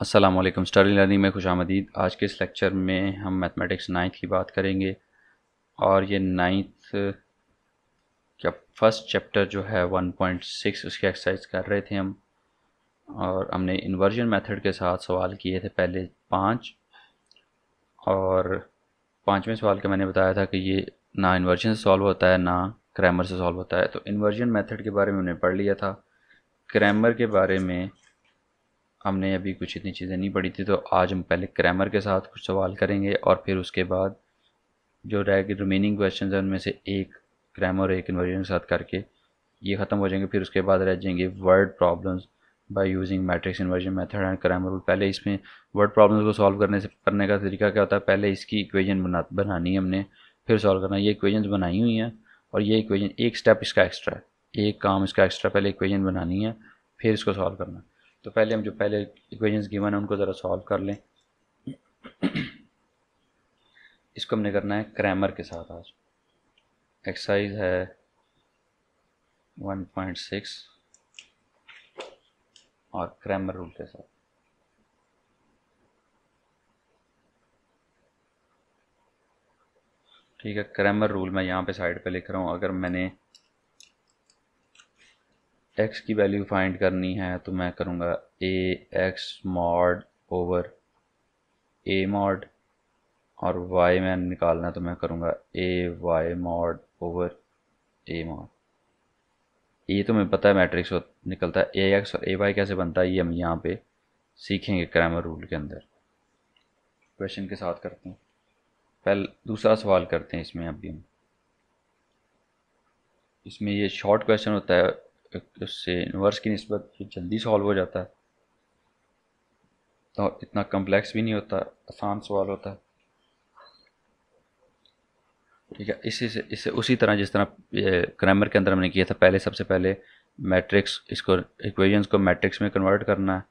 Aslam study learning में खुश आमदीद आज के इस लेक्चर में हम मैथमेटिक्स नाइन्थ की बात करेंगे और ये नाइन्थ का फर्स्ट चैप्टर जो है 1.6 उसकी एक्सरसाइज कर रहे थे हम और हमने इन्वर्जन मेथड के साथ सवाल किए थे पहले पाँच और पाँचवें सवाल का मैंने बताया था कि ये ना इन्वर्जन से सॉल्व होता है ना क्रैमर से सॉल्व होता है तो इन्वर्जन मेथड के बारे में हमने पढ़ लिया था क्रैमर के बारे में हमने अभी कुछ इतनी चीज़ें नहीं पढ़ी थी तो आज हम पहले ग्रामर के साथ कुछ सवाल करेंगे और फिर उसके बाद जो रह गए रिमेनिंग क्वेश्चन हैं उनमें से एक ग्रामर और एक इन्वर्जन के साथ करके ये ख़त्म हो जाएंगे फिर उसके बाद रह जाएंगे word problems by using matrix inversion method and Cramer rule पहले इसमें वर्ड प्रॉब्लम्स को सॉल्व करने से करने का तरीका क्या होता है पहले इसकी इक्वेजन बना बनानी है हमने फिर सॉल्व करना ये इक्वेजन बनाई हुई हैं और ये इक्वेजन एक स्टेप इसका एक्स्ट्रा है एक काम इसका एक्स्ट्रा पहले इक्वेजन बनानी है फिर इसको सॉल्व करना है तो पहले हम जो पहले इक्वेशंस गिवन है उनको ज़रा सॉल्व कर लें इसको हमने करना है क्रैमर के साथ आज एक्सरसाइज है 1.6 और क्रैमर रूल के साथ ठीक है क्रैमर रूल मैं यहाँ पे साइड पे लिख रहा हूँ अगर मैंने एक्स की वैल्यू फाइंड करनी है तो मैं करूँगा A X mod over A mod और वाई मैं निकालना है तो मैं करूँगा A Y mod over A mod ये तो मैं पता है मैट्रिक्स निकलता है ए एक्स और ए वाई कैसे बनता है ये हम यहाँ पे सीखेंगे क्रैमर रूल के अंदर क्वेश्चन के साथ करते हैं पहले दूसरा सवाल करते हैं इसमें अभी हम इसमें ये शॉर्ट क्वेश्चन होता है उससे इन्वर्स की नस्बत ये जल्दी सॉल्व हो जाता है तो इतना कम्प्लेक्स भी नहीं होता आसान सवाल होता है ठीक है इसी से इसे उसी तरह जिस तरह ग्रामर के अंदर हमने किया था पहले सबसे पहले मैट्रिक्स इसको इक्वेशंस को मैट्रिक्स में कन्वर्ट करना है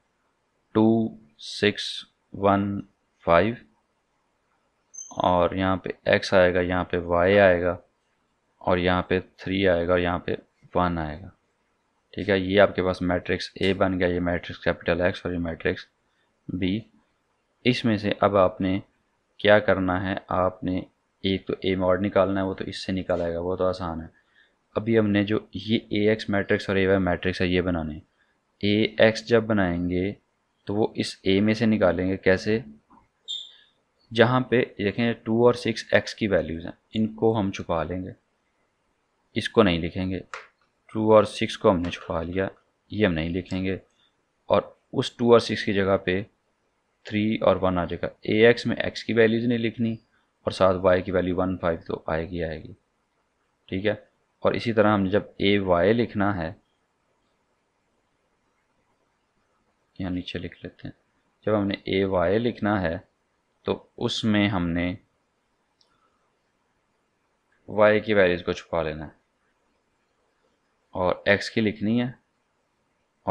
टू सिक्स वन फाइव और यहाँ पे एक्स आएगा यहाँ पे वाई आएगा और यहाँ पे थ्री आएगा और यहाँ पे वन आएगा ठीक है ये आपके पास मैट्रिक्स ए बन गया ये मैट्रिक्स कैपिटल एक्स और ये मैट्रिक्स बी इसमें से अब आपने क्या करना है आपने एक तो ए मॉड निकालना है वो तो इससे निकालेगा वो तो आसान है अभी हमने जो ये ए एक्स मैट्रिक्स और ए वाई मैट्रिक्स है ये बनाने ए एक्स जब बनाएंगे तो वो इस ए में से निकालेंगे कैसे जहाँ पे देखें टू और सिक्स एक्स की वैल्यूज़ हैं इनको हम छुपा लेंगे इसको नहीं लिखेंगे टू और सिक्स को हमने छुपा लिया ये हम नहीं लिखेंगे और उस टू और सिक्स की जगह पे थ्री और वन आ जाएगा ए एक्स में एक्स की वैल्यूज नहीं लिखनी और साथ वाई की वैल्यू वन फाइव तो आएगी आएगी ठीक है और इसी तरह हमने जब ए वाई लिखना है यहाँ नीचे लिख लेते हैं जब हमने ए वाई लिखना है तो उसमें हमने वाई की वैल्यूज को छुपा लेना है और x की लिखनी है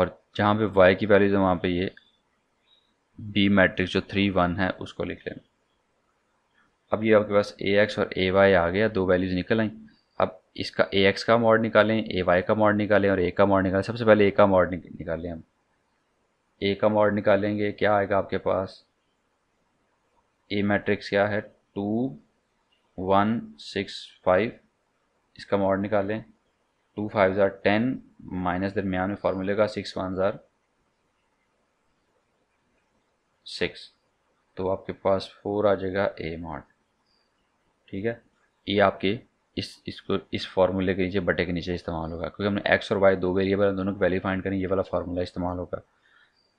और जहाँ पे y की वैल्यूज है वहाँ पे ये b मैट्रिक्स जो थ्री वन है उसको लिख लें अब ये आपके पास ए एक्स और ए वाई आ गया दो वैल्यूज निकल आई अब इसका ए एक्स का मॉड निकालें ए वाई का मॉड निकालें और ए का मॉड निकालें सबसे पहले ए का मॉड निकालें हम ए का मॉड निकालेंगे क्या आएगा आपके पास ए मैट्रिक्स क्या है टू वन सिक्स फाइव इसका मॉड निकालें टू फाइव ज़ार टेन माइनस दरमियान में फार्मूले का सिक्स वन ज़ार सिक्स तो आपके पास फोर आ जाएगा ए मॉड ठीक है ये आपके इस इसको इस फार्मूले के नीचे बटे के नीचे इस्तेमाल होगा क्योंकि हमने एक्स और वाई दो वेरिएबल दोनों की वैल्यू फाइंड करें ये वाला फार्मूला इस्तेमाल होगा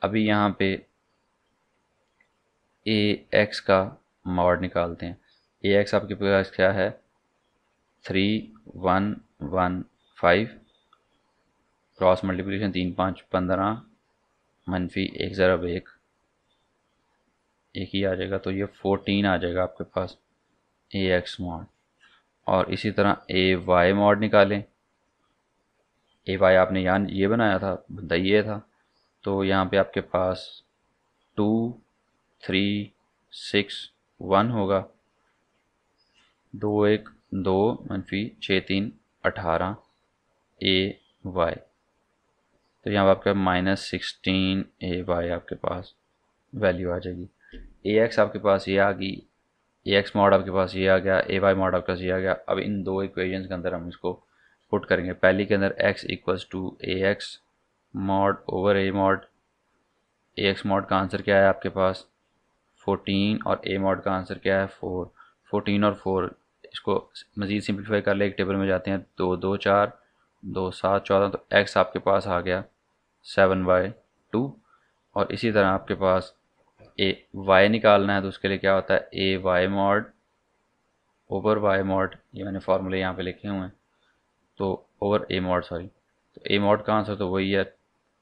अभी यहाँ पे ए एक्स का मॉड निकालते हैं ए एक्स आपके पास क्या है three one one five cross multiplication तीन पाँच पंद्रह मनफी एक ज़रब एक एक ही आ जाएगा तो ये फोर्टीन आ जाएगा आपके पास ए एक्स मॉड और इसी तरह ए वाई मॉड निकालें ए वाई आपने यहाँ ये बनाया था बंदा ये था तो यहाँ पे आपके पास टू थ्री सिक्स वन होगा दो एक दो मनफी छः तीन अठारह ए वाई तो यहाँ पर आपके माइनस सिक्सटीन ए वाई आपके पास वैल्यू आ जाएगी ए एक्स आपके पास ये आ गई ए एक्स मॉड आपके पास ये आ गया ए वाई मॉड आपके पास ये आ गया अब इन दो इक्वेशंस के अंदर हम इसको पुट करेंगे पहली के अंदर X equals to A X mod over A mod A X mod का आंसर क्या है आपके पास फोर्टीन और ए मॉड का आंसर क्या है फोर फोर्टीन और फोर इसको मज़ीद सिंप्लीफाई कर ले एक टेबल में जाते हैं दो दो चार दो सात चौदह तो एक्स आपके पास आ गया सेवन बाई टू और इसी तरह आपके पास ए वाई निकालना है तो उसके लिए क्या होता है A Y mod over Y mod ये मैंने फार्मूले यहाँ पे लिखे हुए हैं तो ओवर ए मॉड सॉरी तो ए मॉड का आंसर तो वही है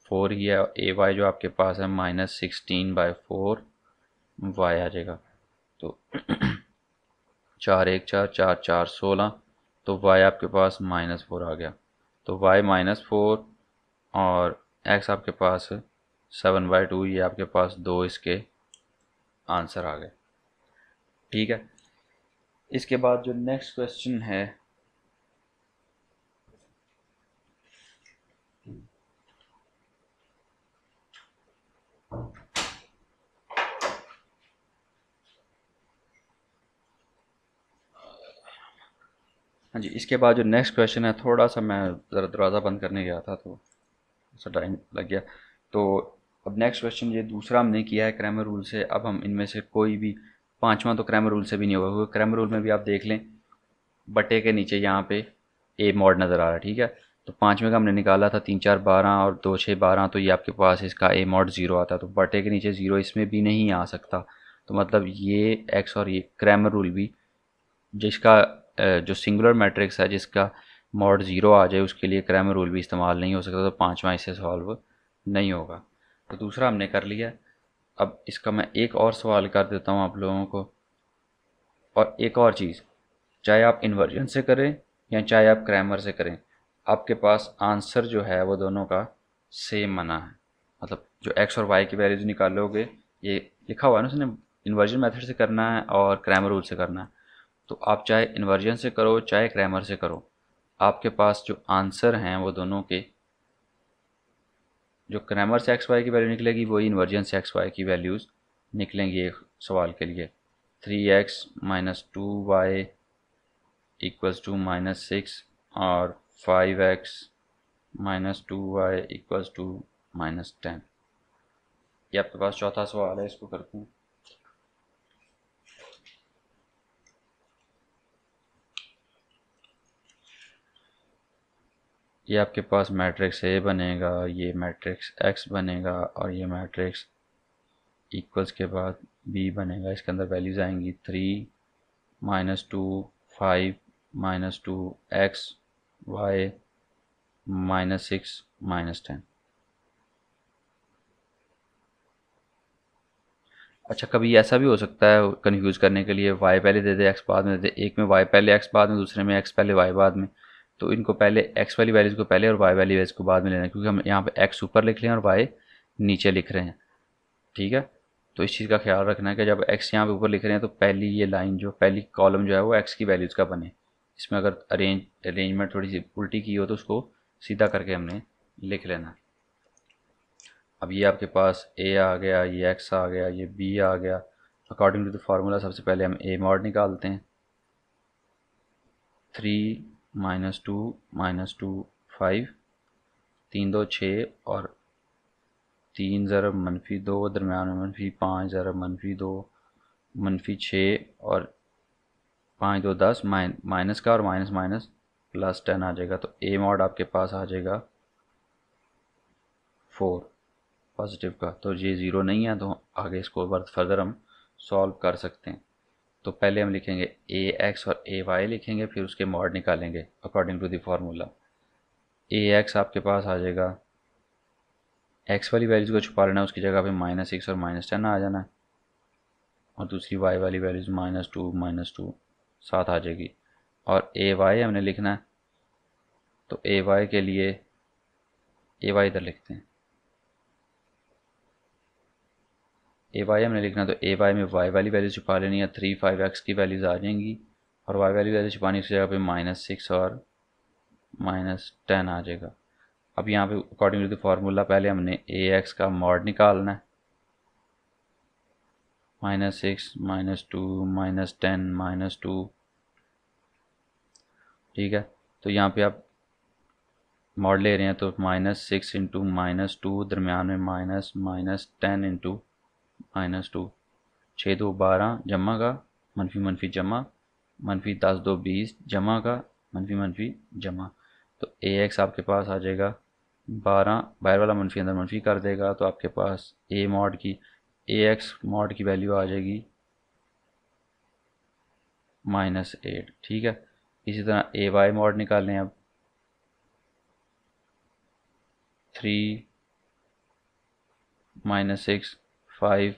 फोर ही है और ए वाई जो आपके पास है minus sixteen by four Y आ जाएगा तो चार एक चार चार चार सोलह तो वाई आपके पास माइनस फोर आ गया तो y माइनस फोर और x आपके पास सेवन बाई टू ये आपके पास दो इसके आंसर आ गए ठीक है इसके बाद जो नेक्स्ट क्वेश्चन है हाँ जी इसके बाद जो नेक्स्ट क्वेश्चन है थोड़ा सा मैं ज़रा दरवाज़ा बंद करने गया था तो ऐसा टाइम लग गया तो अब नेक्स्ट क्वेश्चन ये दूसरा हमने किया है क्रैमर रूल से अब हम इनमें से कोई भी पाँचवा तो क्रैमर रूल से भी नहीं होगा क्योंकि क्रैमर रूल में भी आप देख लें बटे के नीचे यहाँ पे ए मॉड नज़र आ रहा है ठीक है तो पाँचवें का हमने निकाला था तीन चार बारह और दो छः बारह तो ये आपके पास इसका ए मॉड ज़ीरो आता है तो बटे के नीचे ज़ीरो इसमें भी नहीं आ सकता तो मतलब ये एक्स और ये क्रैमर रूल भी जिसका जो सिंगुलर मैट्रिक्स है जिसका मॉड ज़ीरो आ जाए उसके लिए क्रैम रूल भी इस्तेमाल नहीं हो सकता तो पाँचवा इसे सॉल्व नहीं होगा तो दूसरा हमने कर लिया अब इसका मैं एक और सवाल कर देता हूँ आप लोगों को और एक और चीज़ चाहे आप इन्वर्जन से करें या चाहे आप क्रैमर से करें आपके पास आंसर जो है वो दोनों का सेम आना है मतलब जो एक्स और वाई की वैल्यूज निकालोगे ये लिखा हुआ है ना उसने इन्वर्जन मेथड से करना है और क्रैमर रूल से करना है तो आप चाहे इन्वर्जन से करो चाहे क्रैमर से करो आपके पास जो आंसर हैं वो दोनों के जो क्रैमर से एक्स वाई की वैल्यू निकलेगी वही इन्वर्जन से एक्स वाई की वैल्यूज़ निकलेंगी एक सवाल के लिए three X minus two Y equals to minus six और five X minus two Y equals to minus ten ये आपके पास चौथा सवाल है इसको करते हैं ये आपके पास मैट्रिक्स ए बनेगा ये मैट्रिक्स एक्स बनेगा और ये मैट्रिक्स इक्वल्स के बाद बी बनेगा इसके अंदर वैल्यूज़ आएंगी three minus two five minus two X Y minus six minus ten अच्छा कभी ऐसा भी हो सकता है कन्फ्यूज़ करने के लिए वाई पहले दे दे एक्स बाद में दे दे एक में वाई पहले एक्स बाद में दूसरे में एक्स पहले वाई बाद में तो इनको पहले एक्स वाली वैल्यूज़ को पहले और वाई वाली वैल्यूज़ को बाद में लेना है क्योंकि हम यहाँ पे एक्स ऊपर लिख रहे हैं और वाई नीचे लिख रहे हैं ठीक है तो इस चीज़ का ख्याल रखना है कि जब एक्स यहाँ पे ऊपर लिख रहे हैं तो पहली ये लाइन जो पहली कॉलम जो है वो एक्स की वैल्यूज़ का बने इसमें अगर अरेंज अरेंजमेंट थोड़ी सी उल्टी की हो तो उसको सीधा करके हमने लिख लेना अब ये आपके पास ए आ गया ये एक्स आ गया ये बी आ गया अकॉर्डिंग टू द फार्मूला सबसे पहले हम ए मॉड निकालते हैं three minus two minus two five तीन दो छः और तीन ज़रा मनफी दो दरमियान में मनफी पाँच ज़रा मनफी दो मनफी छः और पाँच दो दस माइन माइनस का और माइनस माइनस प्लस टेन आ जाएगा तो ए मॉड आपके पास आ जाएगा फोर पॉजिटिव का तो ये ज़ीरो नहीं है तो आगे इसको फर्दर हम सॉल्व कर सकते हैं तो पहले हम लिखेंगे ए एक्स और ए वाई लिखेंगे फिर उसके मॉड निकालेंगे according to the formula A X आपके पास आ जाएगा एक्स वाली वैल्यूज़ को छुपा लेना उसकी जगह पे माइनस सिक्स और माइनस टेन आ जाना और दूसरी वाई वाली values minus two minus two साथ आ जाएगी और ए वाई हमने लिखना है तो ए वाई के लिए ए वाई इधर लिखते हैं ए वाई हमने लिखना तो ए वाई में वाई वाली वैल्यू छुपा लेनी है थ्री फाइव एक्स की वैल्यूज आ जाएंगी और वाई वाली वैल्यू छुपानी उस जगह पे माइनस सिक्स और माइनस टेन आ जाएगा अब यहाँ पे अकॉर्डिंग टू द फार्मूला पहले हमने ए एक्स का मॉड निकालना है minus six minus two minus ten minus two ठीक है तो यहाँ पे आप मॉड ले रहे हैं तो minus six into minus two दरमियान में minus minus ten into minus two छः दो बारह जमा का मनफी मनफी जमा मनफी दस दो बीस जमा का मनफी मनफी जमा तो ए एक्स आपके पास आ जाएगा बारह बाहर वाला मनफी अंदर मनफी कर देगा तो आपके पास ए मॉड की ए एक्स मॉड की वैल्यू आ जाएगी माइनस एट ठीक है इसी तरह ए वाई मॉड निकाल लें अब three minus six five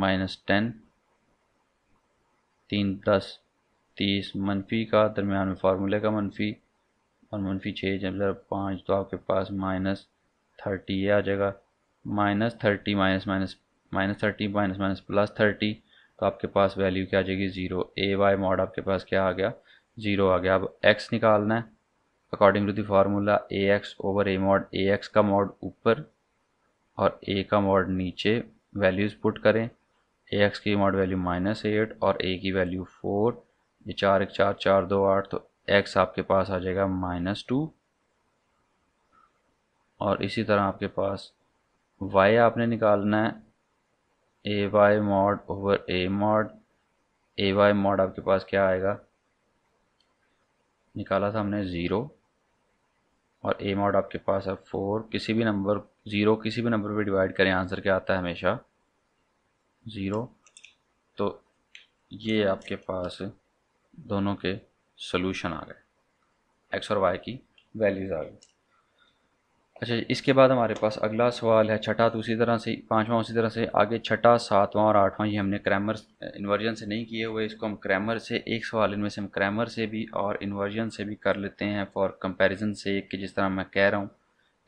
minus ten तीन दस तीस मनफी का दरमियान में फार्मूले का मनफी और मनफी छः जब पाँच तो आपके पास माइनस थर्टी ये आ जाएगा minus thirty minus minus minus thirty minus minus plus thirty तो आपके पास वैल्यू क्या आ जाएगी ज़ीरो ए वाई मॉड आपके पास क्या आ गया ज़ीरो आ गया अब एक्स निकालना है according to the formula A X over A mod A X का मॉड ऊपर और ए का मॉड नीचे वैल्यूज़ पुट करें ए एक्स की मॉड वैल्यू माइनस एट और ए की वैल्यू फोर ये चार एक चार चार दो आठ तो एक्स आपके पास आ जाएगा माइनस टू और इसी तरह आपके पास वाई आपने निकालना है A Y mod over A mod A Y mod आपके पास क्या आएगा निकाला था हमने ज़ीरो और ए मॉड आपके पास है फोर किसी भी नंबर ज़ीरो किसी भी नंबर पे डिवाइड करें आंसर क्या आता है हमेशा ज़ीरो तो ये आपके पास दोनों के सोल्यूशन आ गए एक्स और वाई की वैल्यूज़ आ गई अच्छा इसके बाद हमारे पास अगला सवाल है छठा तो उसी तरह से पाँचवा उसी तरह से आगे छठा सातवां और आठवां ये हमने क्रैमर इन्वर्जन से नहीं किए हुए इसको हम क्रैमर से एक सवाल इनमें से हम क्रैमर से भी और इन्वर्जन से भी कर लेते हैं फॉर कंपैरिजन से कि जिस तरह मैं कह रहा हूँ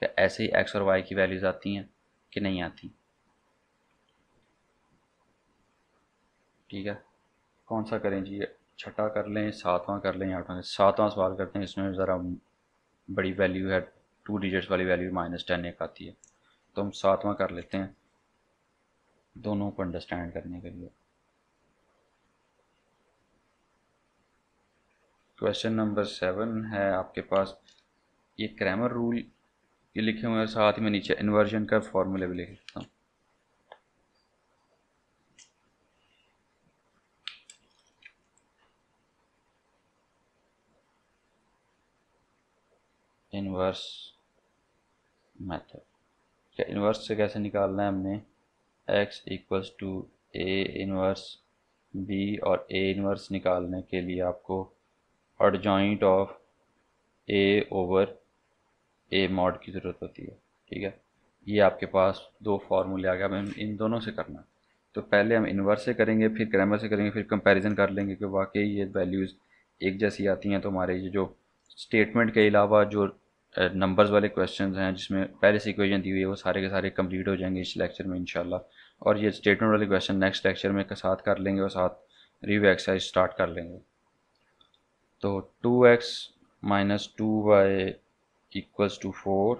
फिर ऐसे ही एक्स और वाई की वैल्यूज़ आती हैं कि नहीं आती ठीक है कौन सा करें जी छठा कर लें सातवां कर लें आठवां सातवां सवाल करते हैं इसमें ज़रा बड़ी वैल्यू है टू डिजिट्स वाली वैल्यू माइनस टेन एक आती है तो हम सातवां कर लेते हैं दोनों को अंडरस्टैंड करने के लिए क्वेश्चन नंबर सेवन है आपके पास ये क्रैमर रूल ये लिखे हुए हैं साथ ही मैं नीचे इन्वर्जन का फॉर्मूला भी लिख देता हूँ इनवर्स मैथड क्या इनवर्स से कैसे निकालना है हमने x equals to A inverse B और ए इनवर्स निकालने के लिए आपको adjoint of A over A mod की ज़रूरत होती है ठीक है ये आपके पास दो फार्मूले आ गए हमें इन दोनों से करना तो पहले हम इन्वर्स से करेंगे फिर ग्रामर से करेंगे फिर कंपैरिजन कर लेंगे कि वाकई ये वैल्यूज़ एक जैसी आती हैं तो हमारे ये जो स्टेटमेंट के अलावा जो नंबर्स वाले क्वेश्चन हैं जिसमें पहले से इक्वेशन दी हुई है वो सारे के सारे कम्प्लीट हो जाएंगे इस लेक्चर में इंशाल्लाह और ये स्टेटमेंट वाले क्वेश्चन नेक्स्ट लेक्चर में साथ कर लेंगे और साथ रिव्यू एक्सरसाइज स्टार्ट कर लेंगे तो two X minus two by equals to 4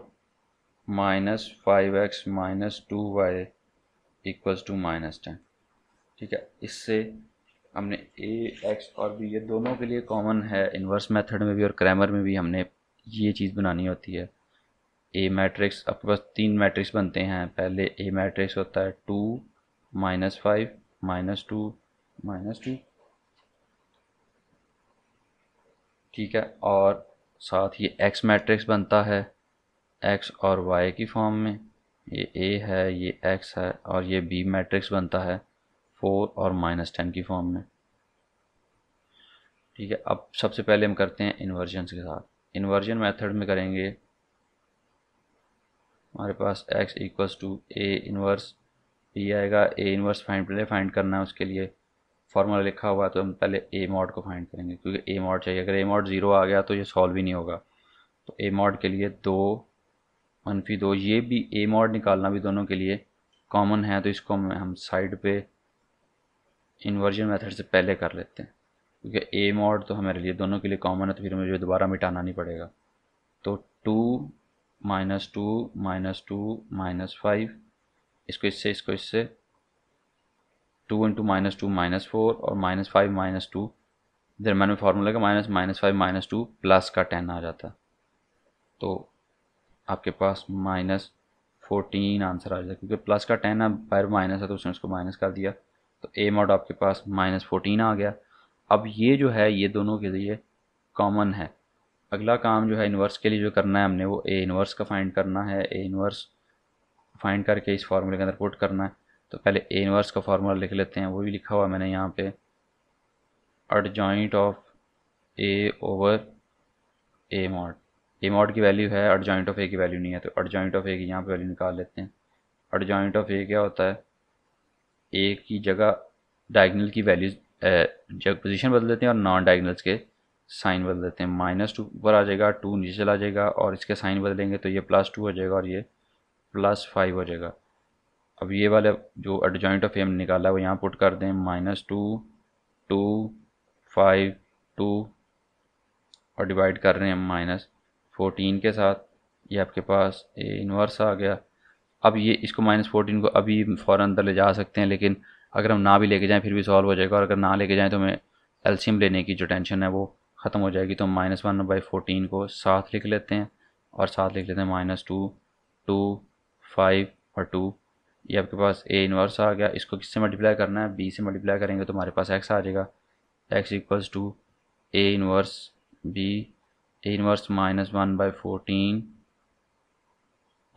minus five X minus two Y equals to minus ten ठीक है इससे हमने ए एक्स और बी ये दोनों के लिए कॉमन है इन्वर्स मेथड में भी और क्रैमर में भी हमने ये चीज़ बनानी होती है ए मैट्रिक्स आपके पास तीन मैट्रिक्स बनते हैं पहले ए मैट्रिक्स होता है two minus five minus two minus two ठीक है और साथ ये एक्स मैट्रिक्स बनता है एक्स और वाई की फॉर्म में ये ए है ये एक्स है और ये बी मैट्रिक्स बनता है फोर और माइनस टेन की फॉर्म में ठीक है अब सबसे पहले हम करते हैं इन्वर्जन के साथ इन्वर्जन मेथड में करेंगे हमारे पास X equals to A inverse B आएगा ए इन्वर्स फाइंड पहले फाइंड करना है उसके लिए फार्मूला लिखा हुआ है तो हम पहले ए मॉड को फाइंड करेंगे क्योंकि ए मॉड चाहिए अगर ए मॉड ज़ीरो आ गया तो ये सॉल्व ही नहीं होगा तो ए मॉड के लिए दो मनफी दो ये भी ए मॉड निकालना भी दोनों के लिए कॉमन है तो इसको हम साइड पे इन्वर्जन मेथड से पहले कर लेते हैं क्योंकि ए मॉड तो हमारे लिए दोनों के लिए कॉमन है तो फिर मुझे दोबारा मिटाना नहीं पड़ेगा तो two minus two minus two minus five इसको इससे इसको इससे two into minus two minus four और माइनस फाइव माइनस टू दरम्यान में फार्मूला का minus minus five minus two plus का टेन आ जाता तो आपके पास माइनस फोर्टीन आंसर आ जाता क्योंकि प्लस का टेन अब बाहर माइनस है तो उसने उसको माइनस कर दिया तो ए मॉड आपके पास माइनस फोर्टीन आ गया अब ये जो है ये दोनों के लिए कॉमन है अगला काम जो है इन्वर्स के लिए जो करना है हमने वो ए इन्वर्स का फाइंड करना है ए इन्वर्स फाइंड करके इस फार्मूले के अंदर पुट करना है तो पहले ए इनवर्स का फार्मूला लिख लेते हैं वो भी लिखा हुआ मैंने यहाँ पे joint of A over A mod A mod की वैल्यू है जॉइंट ऑफ ए की वैल्यू नहीं है तो जॉइंट ऑफ ए की यहाँ पे वैल्यू निकाल लेते हैं जॉइंट ऑफ ए क्या होता है ए की जगह डायगनल की वैल्यू जब पोजिशन बदल देते हैं और नॉन डायगनल्स के साइन बदल देते हैं माइनस टू ऊपर आ जाएगा टू नीचे चला जाएगा और इसके साइन बदलेंगे तो ये प्लस टू हो जाएगा और ये प्लस फाइव हो जाएगा अब ये वाला जो एडजॉइंट ऑफ एम निकाला है वो यहाँ पुट कर दें minus two two five two और डिवाइड कर रहे हैं माइनस फोर्टीन के साथ ये आपके पास इन्वर्स आ गया अब ये इसको माइनस फोर्टीन को अभी फ़ौर अंदर ले जा सकते हैं लेकिन अगर हम ना भी लेके जाएं फिर भी सॉल्व हो जाएगा और अगर ना लेके जाएं तो हमें एल्शियम लेने की जो टेंशन है वो ख़त्म हो जाएगी तो हम माइनस वन बाई फोर्टीन को साथ लिख लेते हैं और साथ लिख लेते हैं माइनस टू टू फाइव और टू ये आपके पास ए इन्वर्स आ गया इसको किससे मल्टीप्लाई करना है बी से मल्टीप्लाई करेंगे तो हमारे पास एक्स आ जाएगा X equals to A inverse B A inverse minus one by fourteen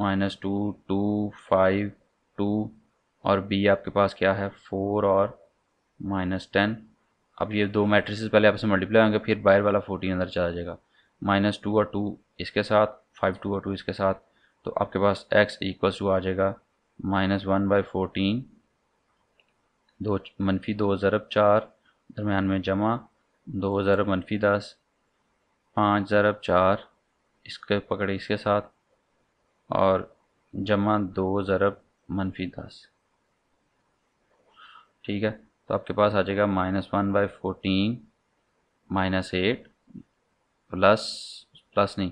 minus two two five two और बी आपके पास क्या है फोर और माइनस टेन अब ये दो मैट्रिसेस पहले आपसे मल्टीप्लाई होंगे फिर बाहर वाला फोर्टीन अंदर चला जाएगा माइनस टू और टू इसके साथ फाइव टू और टू इसके साथ तो आपके पास एक्स इक्वल्स टू आ जाएगा माइनस वन बाई फोर्टीन दो मनफी दो ज़रब चार दरमियान में जमा दो ज़रब मनफी दस पाँच ज़रब चार इसके पकड़े इसके साथ और जमा दो ज़रब मनफी दस ठीक है तो आपके पास आ जाएगा minus one by fourteen minus eight plus plus नहीं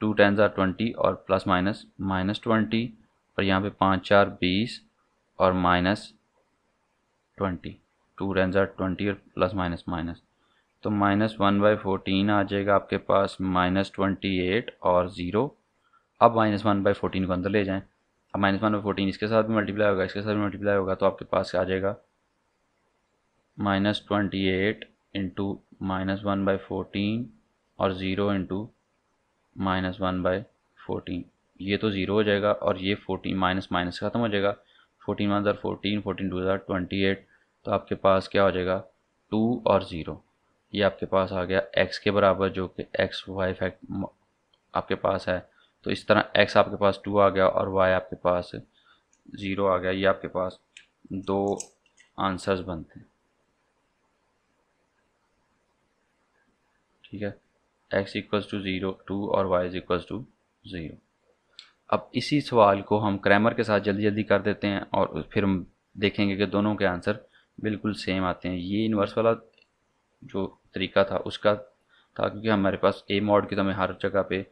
टू टेंस आर ट्वेंटी और प्लस माइनस माइनस ट्वेंटी और यहाँ पे पाँच चार बीस और माइनस ट्वेंटी टू रेंजा ट्वेंटी और प्लस माइनस माइनस तो माइनस वन बाई फोर्टीन आ जाएगा आपके पास माइनस ट्वेंटी एट और ज़ीरो अब माइनस वन बाई फोर्टीन को अंदर ले जाएं अब माइनस वन बाई फोर्टीन इसके साथ भी मल्टीप्लाई होगा इसके साथ भी मल्टीप्लाई होगा तो आपके पास आ जाएगा minus twenty eight into minus one by fourteen और zero into minus one by fourteen ये तो ज़ीरो हो जाएगा और ये फोर्टीन माइनस माइनस ख़त्म हो जाएगा फोर्टीन वन हज़ार फोर्टीन फोर्टीन टू हज़ार ट्वेंटी एट तो आपके पास क्या हो जाएगा टू और ज़ीरो ये आपके पास आ गया एक्स के बराबर जो कि एक्स वाई फैक्ट आपके पास है तो इस तरह एक्स आपके पास टू आ गया और वाई आपके पास ज़ीरो आ गया ये आपके पास दो आंसर्स बनते हैं ठीक है X equals to zero two और Y is equals to zero अब इसी सवाल को हम क्रैमर के साथ जल्दी जल्दी कर देते हैं और फिर हम देखेंगे कि दोनों के आंसर बिल्कुल सेम आते हैं ये इन्वर्स वाला जो तरीका था उसका था क्योंकि हमारे पास ए मॉड की तो हमें हर जगह पे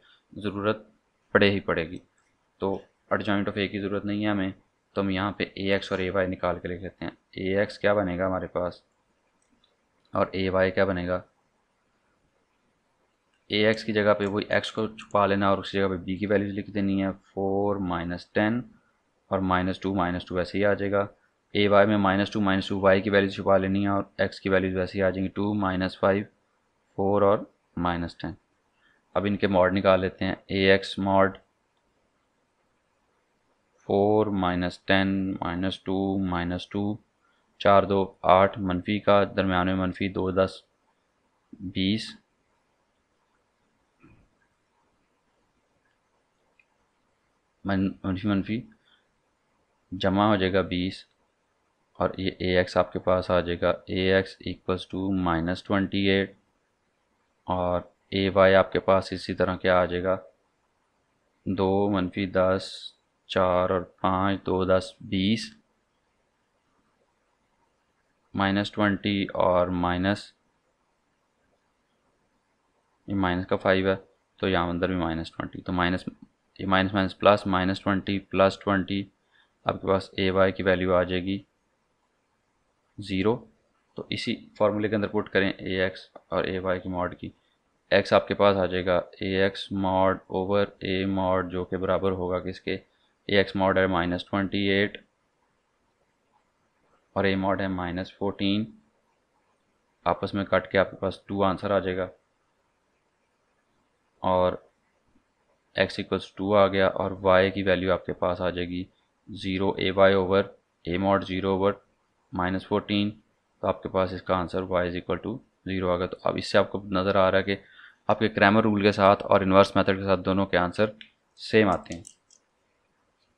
ज़रूरत पड़े ही पड़ेगी तो एडजॉइंट ऑफ ए की ज़रूरत नहीं है हमें तो हम यहाँ पे ए एक्स और ए वाई निकाल के लिख लेते हैं ए एक्स क्या बनेगा हमारे पास और ए वाई क्या बनेगा ए एक्स की जगह पे वही एक्स को छुपा लेना और उसी जगह पे बी की वैल्यूज लिख देनी है फोर माइनस टेन और माइनस टू माइनस टू वैसे ही आ जाएगा ए वाई में minus two minus two Y की वैल्यू छुपा लेनी है और एक्स की वैल्यूज वैसे ही आ जाएंगी टू माइनस फाइव फोर और माइनस टेन अब इनके मॉड निकाल लेते हैं A X mod four minus ten minus two minus two चार दो आठ मनफी का दरमियान में मनफी दो दस बीस मन मनफी मनफी जमा हो जाएगा बीस और ये ए एक्स आपके पास आ जाएगा A X equals to minus twenty eight और ए वाई आपके पास इसी तरह क्या आ जाएगा दो मनफी दस चार और पाँच दो दस बीस माइनस ट्वेंटी और माइनस ये माइनस का फाइव है तो यहाँ अंदर भी माइनस ट्वेंटी तो माइनस ये minus minus plus minus twenty plus twenty आपके पास ए वाई की वैल्यू आ जाएगी ज़ीरो तो इसी फार्मूले के अंदर पुट करें ए एक्स और ए वाई की मॉड की एक्स आपके पास आ जाएगा A X mod over A mod जो के बराबर होगा किसके ए एक्स मॉड है माइनस ट्वेंटी एट और ए मॉड है माइनस फोर्टीन आपस में कट के आपके पास टू आंसर आ जाएगा और एक्स इक्वल्स टू आ गया और वाई की वैल्यू आपके पास आ जाएगी zero A Y over A mod zero over minus fourteen तो आपके पास इसका answer Y is equal to zero आ गया तो अब इससे आपको नज़र आ रहा है कि आपके क्रैमर रूल के साथ और इन्वर्स मेथड के साथ दोनों के आंसर सेम आते हैं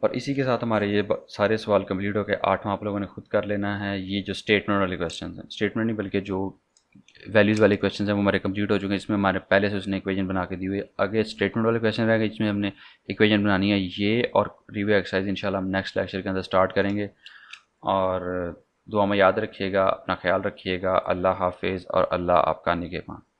और इसी के साथ हमारे ये सारे सवाल कंप्लीट हो गए आठवां आप लोगों ने खुद कर लेना है ये जो स्टेटमेंट वाले क्वेश्चन हैं स्टेटमेंट नहीं बल्कि जो वैल्यूज़ वाले क्वेश्चन हैं वो हमारे कंप्लीट हो चुके हैं इसमें हमारे पहले से उसने इक्वेशन बना के दी हुई आगे स्टेटमेंट वाले क्वेश्चन रहेगा इसमें हमने इक्वेशन बनानी है ये और रिव्यू एक्सरसाइज इंशाल्लाह हम नेक्स्ट लेक्चर के अंदर स्टार्ट करेंगे और दुआ में याद रखिएगा अपना ख्याल रखिएगा अल्लाह हाफिज़ और अल्लाह आपका निगेबान